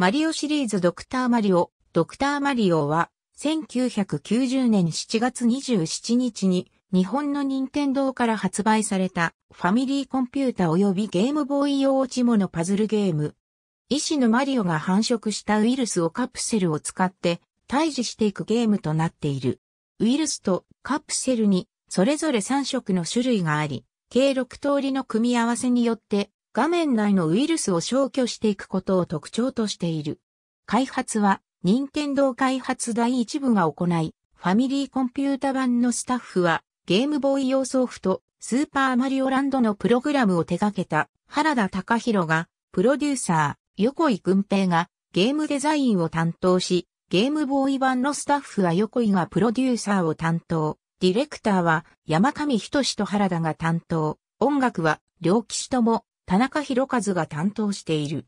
マリオシリーズドクターマリオ、ドクターマリオは、1990年7月27日に、日本の任天堂から発売された、ファミリーコンピュータ及びゲームボーイ用落ち物パズルゲーム。医師のマリオが繁殖したウイルスをカプセルを使って、退治していくゲームとなっている。ウイルスとカプセルに、それぞれ3色の種類があり、計6通りの組み合わせによって画面内のウイルスを消去していくことを特徴としている。開発は、任天堂開発第一部が行い、ファミリーコンピュータ版のスタッフは、ゲームボーイ用ソフト、スーパーマリオランドのプログラムを手掛けた原田隆弘が、プロデューサー、横井軍平がゲームデザインを担当し、ゲームボーイ版のスタッフは横井がプロデューサーを担当、ディレクターは山上仁と原田が担当、音楽は両騎士とも田中博和が担当している。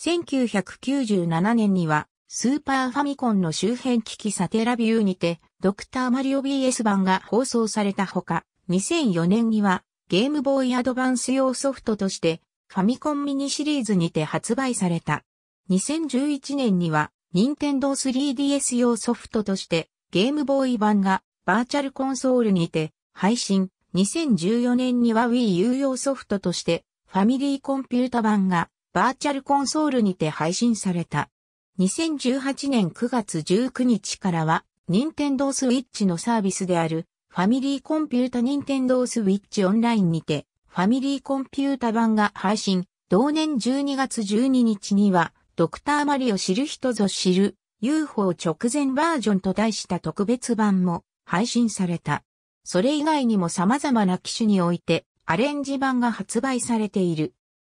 1997年には、スーパーファミコンの周辺機器サテラビューにて、ドクターマリオ BS 版が放送されたほか、2004年には、ゲームボーイアドバンス用ソフトとして、ファミコンミニシリーズにて発売された。2011年には、任天堂 3DS 用ソフトとして、ゲームボーイ版がバーチャルコンソールにて配信。2014年には Wii U 用ソフトとしてファミリーコンピュータ版がバーチャルコンソールにて配信された。2018年9月19日からは、任天堂スィッチのサービスである、ファミリーコンピュータ任天堂スィッチオンラインにて、ファミリーコンピュータ版が配信。同年12月12日には、ドクターマリオ知る人ぞ知る UFO 直前バージョンと題した特別版も配信された。それ以外にも様々な機種において、アレンジ版が発売されている。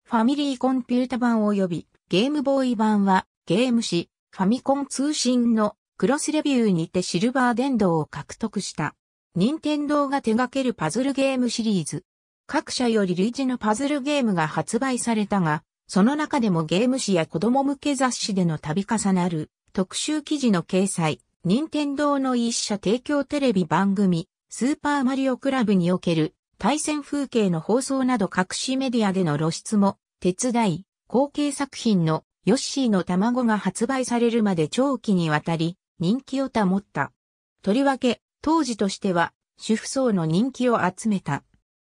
ファミリーコンピュータ版及びゲームボーイ版はゲーム誌ファミコン通信のクロスレビューにてシルバー電動を獲得した。任天堂が手掛けるパズルゲームシリーズ。各社より類似のパズルゲームが発売されたが、その中でもゲーム誌や子供向け雑誌での度重なる特集記事の掲載、任天堂の一社提供テレビ番組、スーパーマリオクラブにおける対戦風景の放送など各紙メディアでの露出も手伝い、後継作品のヨッシーの卵が発売されるまで長期にわたり人気を保った。とりわけ、当時としては主婦層の人気を集めた。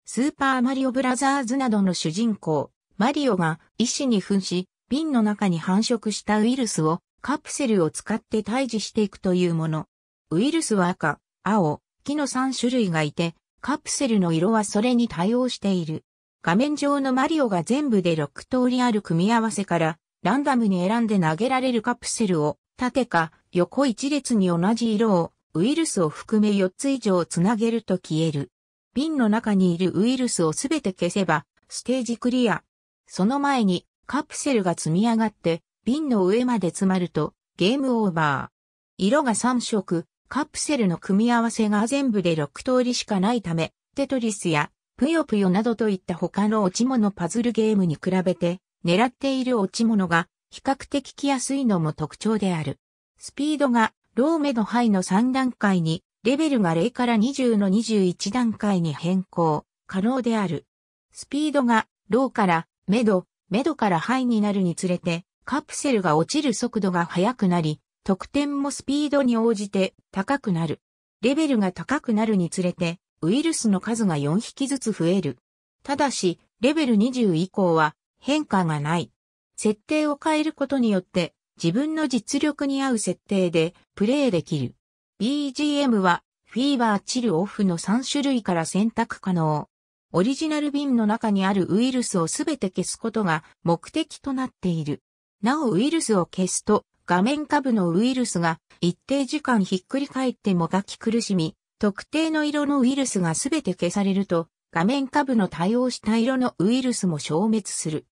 スーパーマリオブラザーズなどの主人公、マリオが医師に扮し、瓶の中に繁殖したウイルスをカプセルを使って退治していくというもの。ウイルスは赤、青、木の3種類がいて、カプセルの色はそれに対応している。画面上のマリオが全部で6通りある組み合わせから、ランダムに選んで投げられるカプセルを、縦か横一列に同じ色を、ウイルスを含め4つ以上つなげると消える。瓶の中にいるウイルスをすべて消せば、ステージクリア。その前に、カプセルが積み上がって、瓶の上まで詰まると、ゲームオーバー。色が3色、カプセルの組み合わせが全部で6通りしかないため、テトリスやぷよぷよなどといった他の落ち物パズルゲームに比べて、狙っている落ち物が比較的来やすいのも特徴である。スピードがローメドハイの3段階に、レベルが0から20の21段階に変更、可能である。スピードがローからメド、メドからハイになるにつれて、カプセルが落ちる速度が速くなり、得点もスピードに応じて高くなる。レベルが高くなるにつれて、ウイルスの数が4匹ずつ増える。ただし、レベル20以降は変化がない。設定を変えることによって、自分の実力に合う設定でプレイできる。BGM は、フィーバーチルオフの3種類から選択可能。オリジナル瓶の中にあるウイルスをすべて消すことが目的となっている。なおウイルスを消すと画面下部のウイルスが一定時間ひっくり返ってもがき苦しみ、特定の色のウイルスがすべて消されると、画面下部の対応した色のウイルスも消滅する。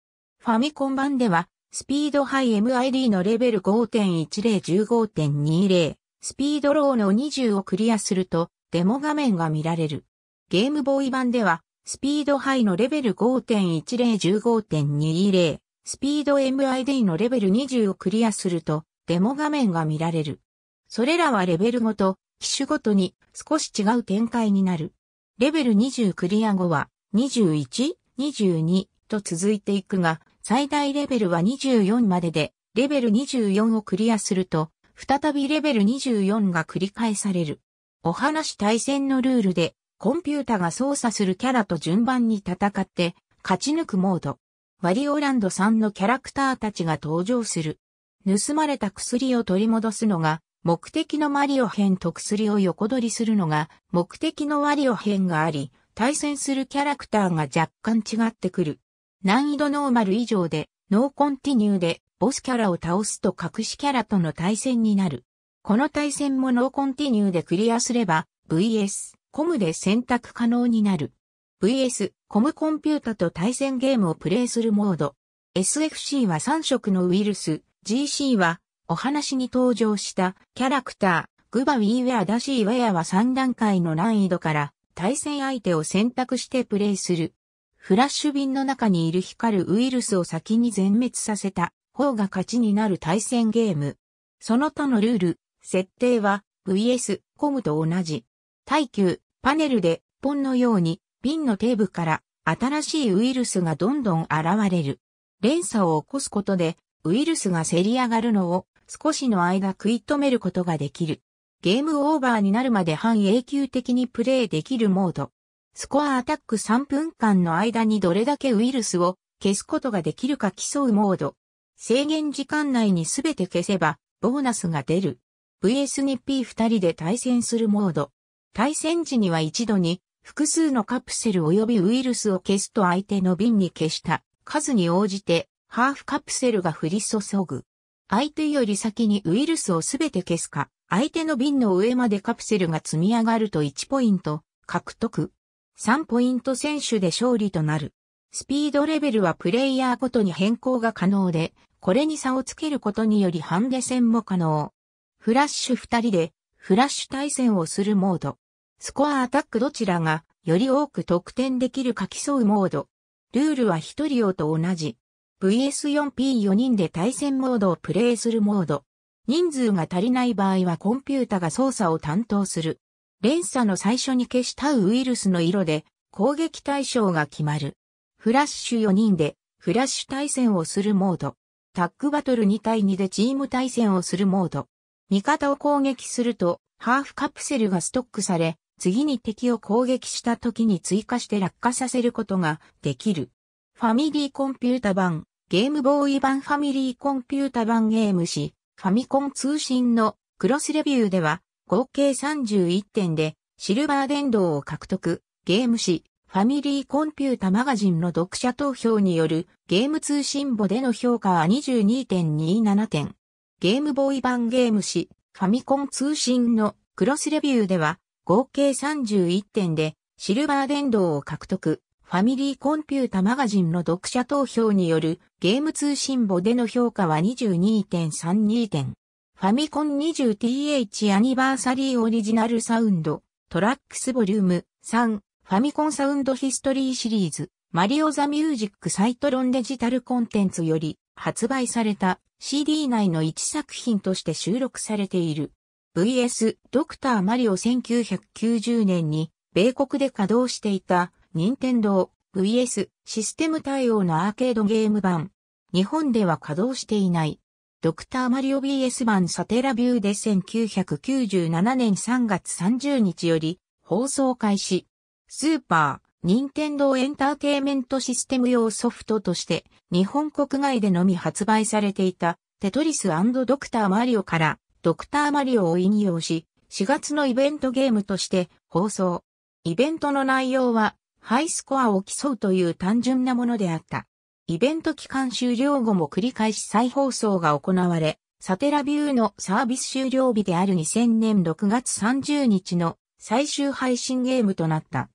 ファミコン版では、スピードハイ MID のレベル5.1015.20、スピードローの20をクリアすると、デモ画面が見られる。ゲームボーイ版では、スピードハイのレベル5.1015.20、スピード MID のレベル20をクリアすると、デモ画面が見られる。それらはレベルごと、機種ごとに少し違う展開になる。レベル20クリア後は、21、22と続いていくが、最大レベルは24までで、レベル24をクリアすると、再びレベル24が繰り返される。お話対戦のルールで、コンピュータが操作するキャラと順番に戦って、勝ち抜くモード。マリオランドさんのキャラクターたちが登場する。盗まれた薬を取り戻すのが、目的のマリオ編と薬を横取りするのが、目的のマリオ編があり、対戦するキャラクターが若干違ってくる。難易度ノーマル以上で、ノーコンティニューで、ボスキャラを倒すと隠しキャラとの対戦になる。この対戦もノーコンティニューでクリアすれば、VS、コムで選択可能になる。VS コムコンピュータと対戦ゲームをプレイするモード。SFC は3色のウイルス、GC はお話に登場したキャラクター、グバウィーウェアダシーウェアは3段階の難易度から対戦相手を選択してプレイする。フラッシュ瓶の中にいる光るウイルスを先に全滅させた方が勝ちになる対戦ゲーム。その他のルール、設定は VS コムと同じ。耐久、パネルでポンのようにピンの底部から新しいウイルスがどんどん現れる。連鎖を起こすことでウイルスがせり上がるのを少しの間食い止めることができる。ゲームオーバーになるまで半永久的にプレイできるモード。スコアアタック3分間の間にどれだけウイルスを消すことができるか競うモード。制限時間内にすべて消せばボーナスが出る。VS2P2 人で対戦するモード。対戦時には一度に複数のカプセル及びウイルスを消すと相手の瓶に消した数に応じてハーフカプセルが降り注ぐ。相手より先にウイルスをすべて消すか、相手の瓶の上までカプセルが積み上がると1ポイント獲得。3ポイント選手で勝利となる。スピードレベルはプレイヤーごとに変更が可能で、これに差をつけることによりハンデ戦も可能。フラッシュ2人でフラッシュ対戦をするモード。スコアアタックどちらがより多く得点できるか競うモード。ルールは1人用と同じ。VS4P4 人で対戦モードをプレイするモード。人数が足りない場合はコンピュータが操作を担当する。連鎖の最初に消したウイルスの色で攻撃対象が決まる。フラッシュ4人でフラッシュ対戦をするモード。タッグバトル2対2でチーム対戦をするモード。味方を攻撃するとハーフカプセルがストックされ、次に敵を攻撃した時に追加して落下させることができる。ファミリーコンピュータ版、ゲームボーイ版ファミリーコンピュータ版ゲーム誌、ファミコン通信のクロスレビューでは、合計31点でシルバー電動を獲得、ゲーム誌、ファミリーコンピュータマガジンの読者投票によるゲーム通信簿での評価は22.27点。ゲームボーイ版ゲーム誌、ファミコン通信のクロスレビューでは、合計31点でシルバー電動を獲得。ファミリーコンピュータマガジンの読者投票によるゲーム通信簿での評価は22.32点。ファミコン 20th アニバーサリーオリジナルサウンド、トラックスボリューム3、ファミコンサウンドヒストリーシリーズ、マリオザミュージックサイトロンデジタルコンテンツより発売された CD 内の1作品として収録されている。VS ドクターマリオ1990年に米国で稼働していた任天堂 VS システム対応のアーケードゲーム版。日本では稼働していない。ドクターマリオ BS 版サテラビューで1997年3月30日より放送開始。スーパー、Nintendo エンターテイメントシステム用ソフトとして日本国外でのみ発売されていたテトリスドクターマリオからドクターマリオを引用し、4月のイベントゲームとして放送。イベントの内容は、ハイスコアを競うという単純なものであった。イベント期間終了後も繰り返し再放送が行われ、サテラビューのサービス終了日である2000年6月30日の最終配信ゲームとなった。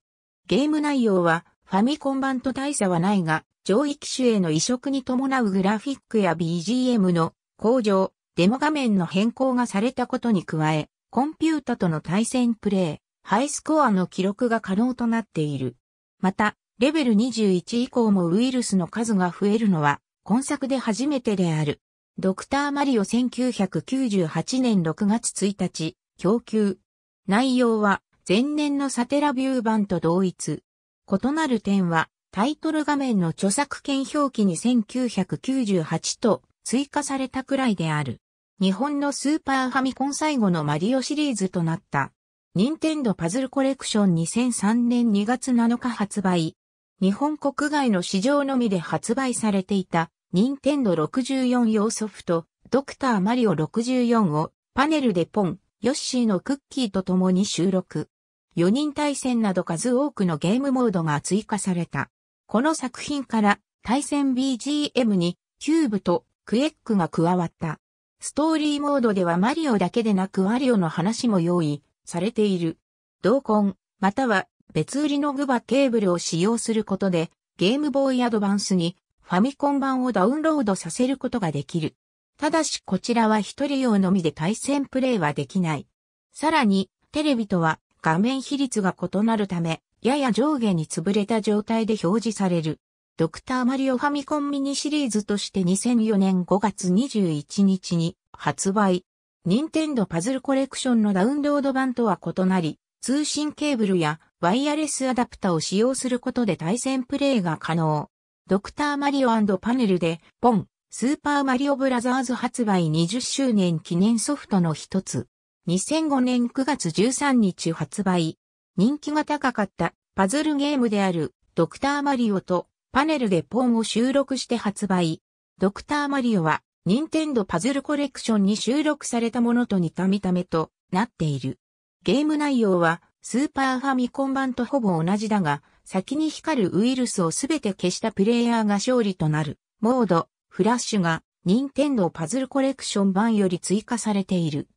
ゲーム内容はファミコン版と大差はないが、上位機種への移植に伴うグラフィックや BGM の向上、デモ画面の変更がされたことに加え、コンピュータとの対戦プレイ、ハイスコアの記録が可能となっている。また、レベル21以降もウイルスの数が増えるのは、今作で初めてである。ドクターマリオ1998年6月1日、供給。内容は、前年のサテラビュー版と同一。異なる点は、タイトル画面の著作権表記に1998と追加されたくらいである。日本のスーパーファミコン最後のマリオシリーズとなった。ニンテンドパズルコレクション2003年2月7日発売。日本国外の市場のみで発売されていた、ニンテンド64用ソフト、ドクターマリオ64をパネルでポン、ヨッシーのクッキーと共に収録。4人対戦など数多くのゲームモードが追加された。この作品から対戦 BGM にキューブとクエックが加わった。ストーリーモードではマリオだけでなくワリオの話も用意されている。同梱、または別売りのグバケーブルを使用することで、ゲームボーイアドバンスにファミコン版をダウンロードさせることができる。ただしこちらは一人用のみで対戦プレイはできない。さらに、テレビとは画面比率が異なるため、やや上下に潰れた状態で表示される。ドクターマリオファミコンミニシリーズとして2004年5月21日に発売。ニンテンドパズルコレクションのダウンロード版とは異なり、通信ケーブルやワイヤレスアダプタを使用することで対戦プレイが可能。ドクターマリオパネルで、ポン、スーパーマリオブラザーズ発売20周年記念ソフトの一つ。2005年9月13日発売。人気が高かったパズルゲームであるドクターマリオとパネルでポンを収録して発売。ドクターマリオは、ニンテンドパズルコレクションに収録されたものと似た見た目となっている。ゲーム内容は、スーパーファミコン版とほぼ同じだが、先に光るウイルスをすべて消したプレイヤーが勝利となる、モード、フラッシュが、ニンテンドパズルコレクション版より追加されている。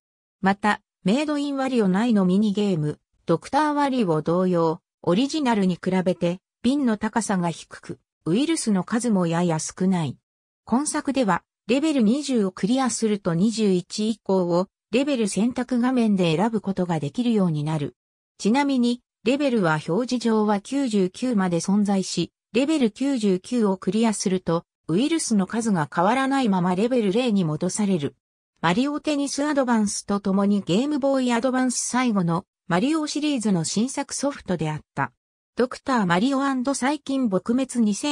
また、メイドインワリオ内のミニゲーム、ドクターワリオ同様、オリジナルに比べて、瓶の高さが低く、ウイルスの数もやや少ない。今作では、レベル20をクリアすると21以降をレベル選択画面で選ぶことができるようになる。ちなみに、レベルは表示上は99まで存在し、レベル99をクリアすると、ウイルスの数が変わらないままレベル0に戻される。マリオテニスアドバンスと共にゲームボーイアドバンス最後のマリオシリーズの新作ソフトであった。ドクターマリオ最近撲滅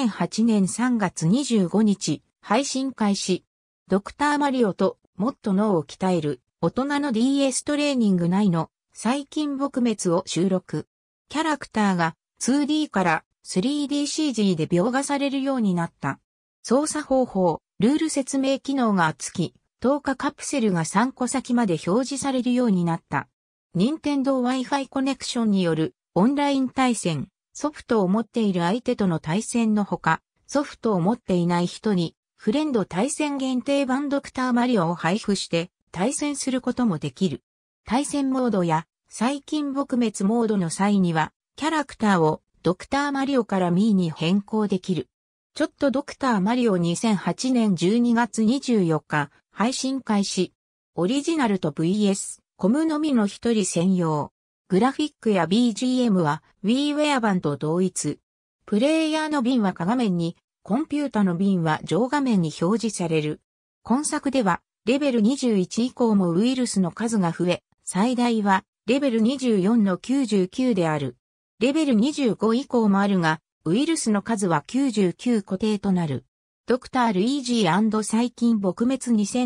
2008年3月25日、配信開始。ドクターマリオと、もっと脳を鍛える、大人の DS トレーニング内の、最近撲滅を収録。キャラクターが 2D から 3DCG で描画されるようになった。操作方法、ルール説明機能が厚き、10日カプセルが3個先まで表示されるようになった。任天堂 Wi-Fi コネクションによるオンライン対戦、ソフトを持っている相手との対戦のほか、ソフトを持っていない人に、フレンド対戦限定版ドクターマリオを配布して、対戦することもできる。対戦モードや、最近撲滅モードの際には、キャラクターをドクターマリオからミーに変更できる。ちょっとドクターマリオ2008年12月24日、配信開始。オリジナルと VS、コムのみの一人専用。グラフィックや BGM は WiiWare 版と同一。プレイヤーの瓶は下画面に、コンピュータの瓶は上画面に表示される。今作では、レベル21以降もウイルスの数が増え、最大はレベル24の99である。レベル25以降もあるが、ウイルスの数は99固定となる。ドクター・ルイージー細菌撲滅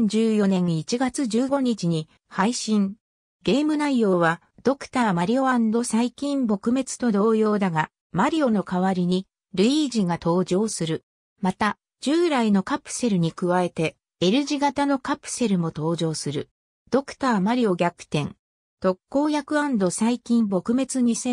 2014年1月15日に配信。ゲーム内容はドクターマリオ最近撲滅と同様だが、マリオの代わりにルイージが登場する。また、従来のカプセルに加えて、L 字型のカプセルも登場する。ドクターマリオ逆転。特効薬最近撲滅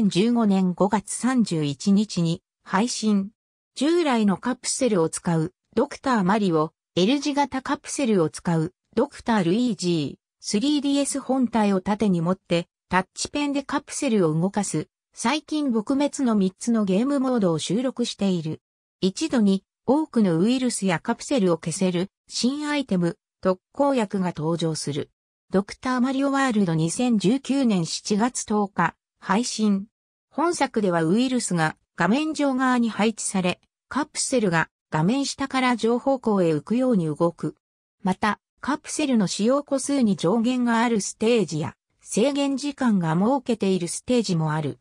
2015年5月31日に配信。従来のカプセルを使うドクターマリオ、L 字型カプセルを使うドクタールイージー、3DS 本体を縦に持ってタッチペンでカプセルを動かす、最近撲滅の3つのゲームモードを収録している。一度に多くのウイルスやカプセルを消せる新アイテム、特効薬が登場する。ドクターマリオワールド2019年7月10日、配信。本作ではウイルスが画面上側に配置され、カプセルが画面下から上方向へ浮くように動く。また、カプセルの使用個数に上限があるステージや、制限時間が設けているステージもある。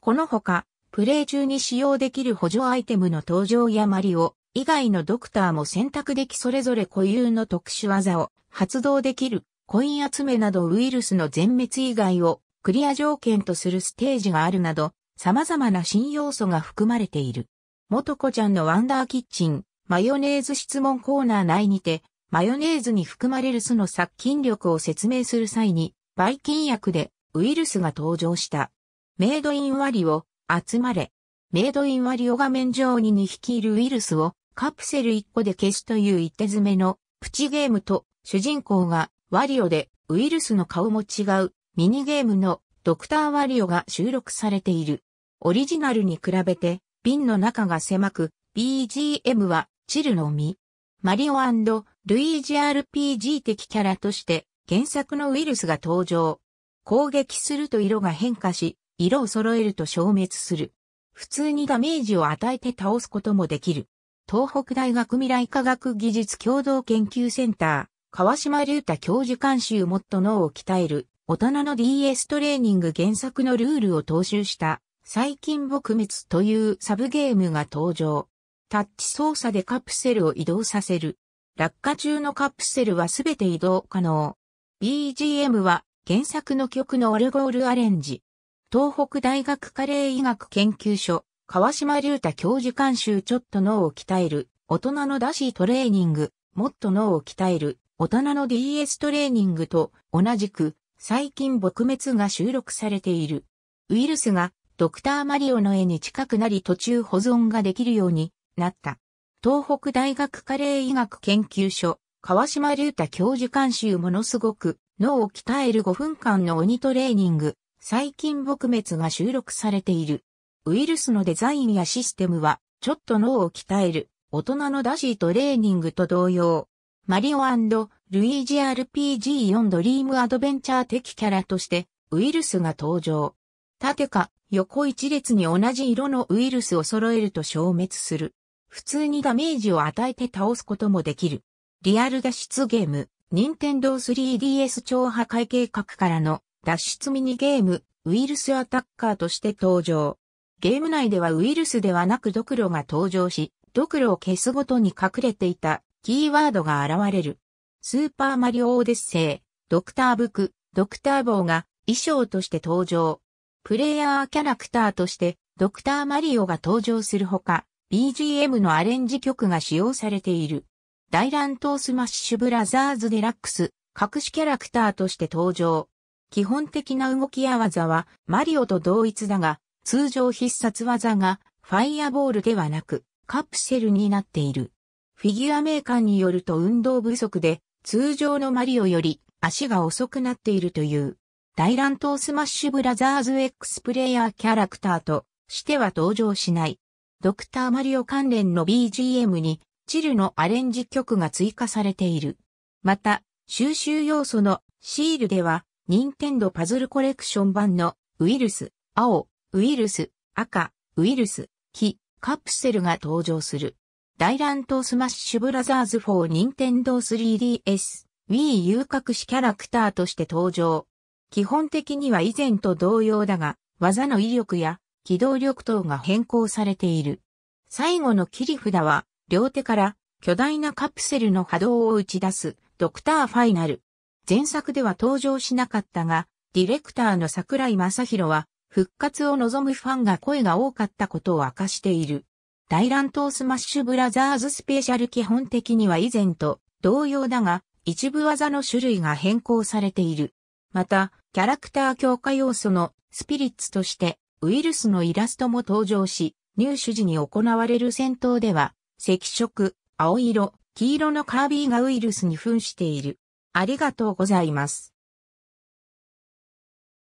このほか、プレイ中に使用できる補助アイテムの登場やマリオ以外のドクターも選択できそれぞれ固有の特殊技を発動できるコイン集めなどウイルスの全滅以外をクリア条件とするステージがあるなど様々な新要素が含まれている。もとこちゃんのワンダーキッチンマヨネーズ質問コーナー内にてマヨネーズに含まれる酢の殺菌力を説明する際にバイキン薬でウイルスが登場した。メイドインワリオ、集まれ。メイドインワリオ画面上に2匹いるウイルスをカプセル1個で消すという一手詰めのプチゲームと主人公がワリオでウイルスの顔も違うミニゲームのドクターワリオが収録されている。オリジナルに比べて瓶の中が狭く BGM はチルのみ。マリオルイージ RPG 的キャラとして原作のウイルスが登場。攻撃すると色が変化し、色を揃えると消滅する。普通にダメージを与えて倒すこともできる。東北大学未来科学技術共同研究センター、川島隆太教授監修もっと脳を鍛える、大人の DS トレーニング原作のルールを踏襲した、細菌撲滅というサブゲームが登場。タッチ操作でカプセルを移動させる。落下中のカプセルはすべて移動可能。BGM は原作の曲のオルゴールアレンジ。東北大学カレー医学研究所、川島隆太教授監修ちょっと脳を鍛える、大人のダシートレーニング、もっと脳を鍛える、大人の DS トレーニングと同じく、最近撲滅が収録されている。ウイルスがドクターマリオの絵に近くなり途中保存ができるようになった。東北大学カレー医学研究所川島隆太教授監修ものすごく脳を鍛える5分間の鬼トレーニング、細菌撲滅が収録されている。ウイルスのデザインやシステムは、ちょっと脳を鍛える、大人のダシートレーニングと同様。マリオルイージ RPG4 ドリームアドベンチャー的キャラとして、ウイルスが登場。縦か横一列に同じ色のウイルスを揃えると消滅する。普通にダメージを与えて倒すこともできる。リアル脱出ゲーム、任天堂 3DS 超破壊計画からの脱出ミニゲーム、ウイルスアタッカーとして登場。ゲーム内ではウイルスではなくドクロが登場し、ドクロを消すごとに隠れていたキーワードが現れる。スーパーマリオオーデッセイ、ドクターブク、ドクターボーが衣装として登場。プレイヤーキャラクターとしてドクターマリオが登場するほか、BGM のアレンジ曲が使用されている。大乱闘スマッシュブラザーズデラックス、隠しキャラクターとして登場。基本的な動きや技はマリオと同一だが、通常必殺技がファイアボールではなくカプセルになっている。フィギュアメーカーによると運動不足で通常のマリオより足が遅くなっているという。大乱闘スマッシュブラザーズ X プレイヤーキャラクターとしては登場しない。ドクターマリオ関連の BGM にチルのアレンジ曲が追加されている。また、収集要素のシールでは、ニンテンドパズルコレクション版のウイルス、青、ウイルス、赤、ウイルス、黄、カプセルが登場する。大乱闘スマッシュブラザーズ4ニンテンド 3DS、Wii 遊郭士キャラクターとして登場。基本的には以前と同様だが、技の威力や機動力等が変更されている。最後の切り札は、両手から巨大なカプセルの波動を打ち出すドクターファイナル。前作では登場しなかったが、ディレクターの桜井正宏は復活を望むファンが声が多かったことを明かしている。大乱闘スマッシュブラザーズスペシャル基本的には以前と同様だが、一部技の種類が変更されている。また、キャラクター強化要素のスピリッツとしてウイルスのイラストも登場し、入手時に行われる戦闘では赤色、青色、黄色のカービーがウイルスに扮している。ありがとうございます。